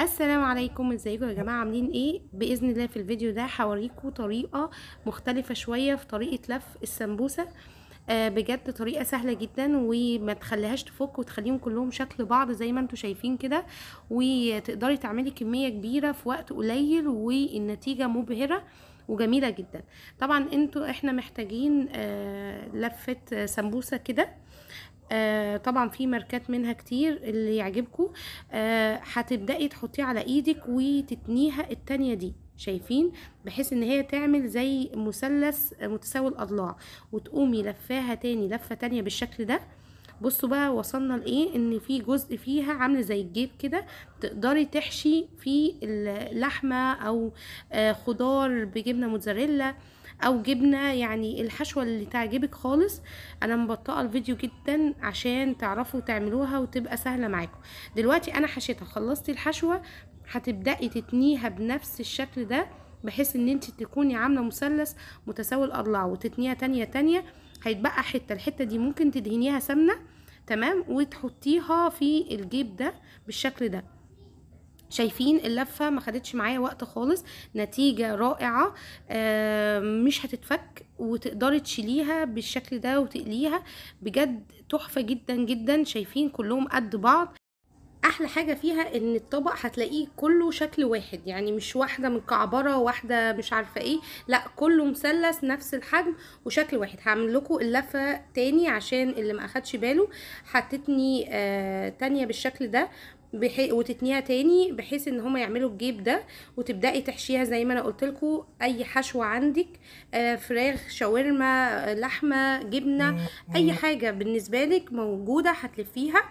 السلام عليكم ازيكم يا جماعه عاملين ايه باذن الله في الفيديو ده هوريكم طريقه مختلفه شويه في طريقه لف السمبوسه آه بجد طريقه سهله جدا وما تخليهاش تفك وتخليهم كلهم شكل بعض زي ما انتم شايفين كده وتقدري تعملي كميه كبيره في وقت قليل والنتيجه مبهره وجميله جدا طبعا انتوا احنا محتاجين آه لفه سمبوسه كده آه طبعا في ماركات منها كتير اللي يعجبكم آه، هتبدأي تحطيه على ايدك وتتنيها التانية دي شايفين بحيث ان هي تعمل زي مثلث متساوي الاضلاع وتقومي لفاها تاني لفة تانية بالشكل ده بصوا بقى وصلنا لايه ان في جزء فيها عامل زي الجيب كده تقدري تحشي فيه اللحمه او آه، خضار بجبنه موتزاريلا او جبنه يعني الحشوه اللي تعجبك خالص انا مبطئه الفيديو جدا عشان تعرفوا تعملوها وتبقى سهله معاكم دلوقتي انا حشيتها خلصتي الحشوه هتبداي تتنيها بنفس الشكل ده بحيث ان انت تكوني عامله مثلث متساوي الاضلاع وتتنيها تانية تانية هيتبقى حته الحته دي ممكن تدهنيها سمنه تمام وتحطيها في الجيب ده بالشكل ده شايفين اللفه ما خدتش معايا وقت خالص نتيجه رائعه مش هتتفك وتقدري تشيليها بالشكل ده وتقليها بجد تحفه جدا جدا شايفين كلهم قد بعض احلى حاجه فيها ان الطبق هتلاقيه كله شكل واحد يعني مش واحده مكعبره واحده مش عارفه ايه لا كله مثلث نفس الحجم وشكل واحد هعمل لكم اللفه تاني عشان اللي ما اخدش باله حطيتني آه تانيه بالشكل ده بحي... وتتنيها تاني بحيث ان هما يعملوا الجيب ده وتبداي تحشيها زي ما انا قلت اي حشوه عندك آه فراخ شاورما آه، لحمه جبنه اي حاجه بالنسبه لك موجوده هتلفيها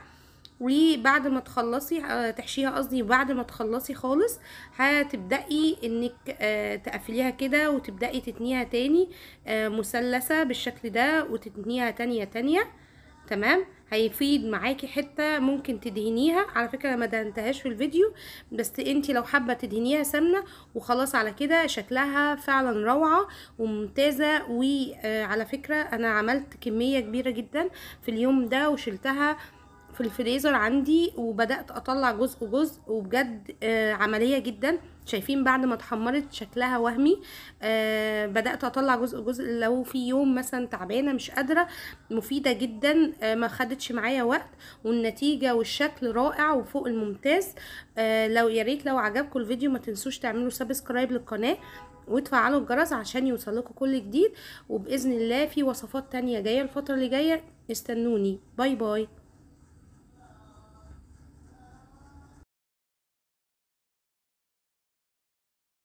وبعد ما تخلصي آه، تحشيها قصدي بعد ما تخلصي خالص هتبدأي انك آه، تقفليها كده وتبدأي تتنيها تاني آه، مثلثة بالشكل ده وتتنيها تانية تانية تمام هيفيد معاكي حته ممكن تدهنيها على فكره ما دهنتهاش في الفيديو بس انت لو حابه تدهنيها سمنه وخلاص على كده شكلها فعلا روعه وممتازه وعلى فكره انا عملت كميه كبيره جدا في اليوم ده وشلتها في الفريزر عندي وبدات اطلع جزء جزء وبجد آه، عمليه جدا شايفين بعد ما اتحمرت شكلها وهمي آه، بدات اطلع جزء جزء لو في يوم مثلا تعبانه مش قادره مفيده جدا آه، ما خدتش معايا وقت والنتيجه والشكل رائع وفوق الممتاز لو يا ريت لو عجبكم الفيديو ما تنسوش تعملوا سبسكرايب للقناه وتفعلوا الجرس عشان يوصلكم كل جديد وباذن الله في وصفات تانية جايه الفتره اللي جايه استنوني باي باي